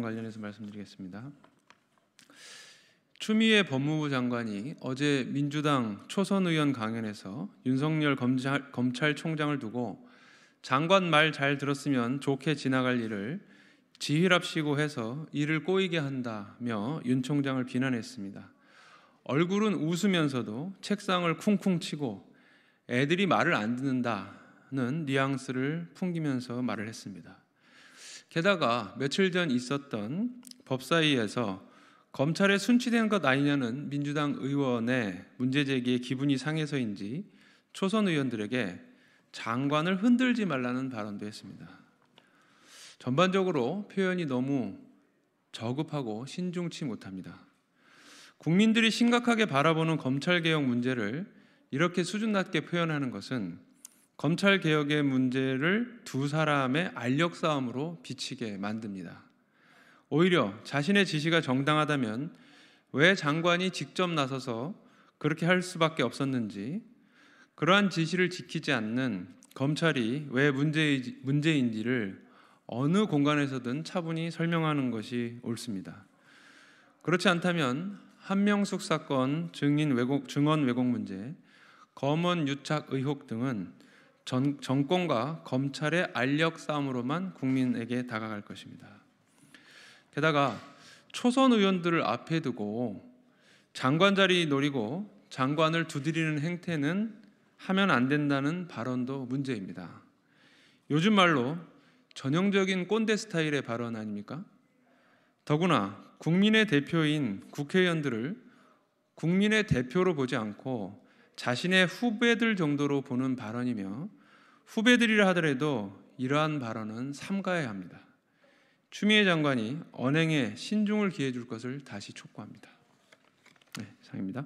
관련해서 말씀드리겠습니다. 추미애 법무부 장관이 어제 민주당 초선 의원 강연에서 윤석열 검찰, 총장을 두고 장관 말 잘 들었으면 좋게 지나갈 일을 지휘랍시고 해서 일을 꼬이게 한다며 윤 총장을 비난했습니다. 얼굴은 웃으면서도 책상을 쿵쿵 치고 애들이 말을 안 듣는다는 뉘앙스를 풍기면서 말을 했습니다. 게다가 며칠 전 있었던 법사위에서 검찰에 순치된 것 아니냐는 민주당 의원의 문제 제기에 기분이 상해서인지 초선 의원들에게 장관을 흔들지 말라는 발언도 했습니다. 전반적으로 표현이 너무 저급하고 신중치 못합니다. 국민들이 심각하게 바라보는 검찰개혁 문제를 이렇게 수준 낮게 표현하는 것은 검찰 개혁의 문제를 두 사람의 알력 싸움으로 비치게 만듭니다. 오히려 자신의 지시가 정당하다면 왜 장관이 직접 나서서 그렇게 할 수밖에 없었는지 그러한 지시를 지키지 않는 검찰이 왜문제인 문제인지를 어느 공간에서든 차분히 설명하는 것이 옳습니다. 그렇지 않다면 한명숙 사건 증인 왜곡, 증언 왜곡 문제, 검언 유착 의혹 등은 전, 정권과 검찰의 알력 싸움으로만 국민에게 다가갈 것입니다. 게다가 초선 의원들을 앞에 두고 장관 자리 노리고 장관을 두드리는 행태는 하면 안 된다는 발언도 문제입니다. 요즘 말로 전형적인 꼰대 스타일의 발언 아닙니까? 더구나 국민의 대표인 국회의원들을 국민의 대표로 보지 않고 자신의 후배들 정도로 보는 발언이며 후배들이라 하더라도 이러한 발언은 삼가해야 합니다. 추미애 장관이 언행에 신중을 기해 줄 것을 다시 촉구합니다. 네, 상입니다.